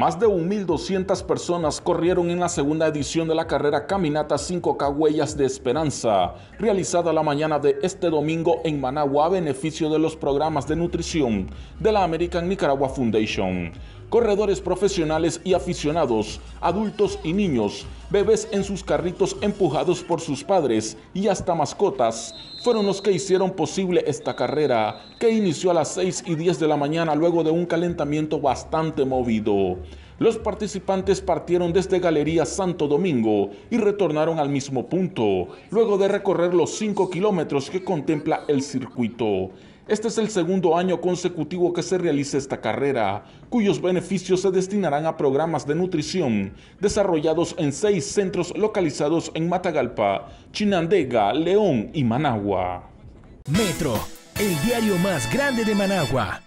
Más de 1.200 personas corrieron en la segunda edición de la carrera Caminata 5K Huellas de Esperanza, realizada la mañana de este domingo en Managua a beneficio de los programas de nutrición de la American Nicaragua Foundation corredores profesionales y aficionados, adultos y niños, bebés en sus carritos empujados por sus padres y hasta mascotas, fueron los que hicieron posible esta carrera, que inició a las 6 y 10 de la mañana luego de un calentamiento bastante movido. Los participantes partieron desde este Galería Santo Domingo y retornaron al mismo punto, luego de recorrer los 5 kilómetros que contempla el circuito. Este es el segundo año consecutivo que se realiza esta carrera, cuyos beneficios se destinarán a programas de nutrición desarrollados en seis centros localizados en Matagalpa, Chinandega, León y Managua. Metro, el diario más grande de Managua.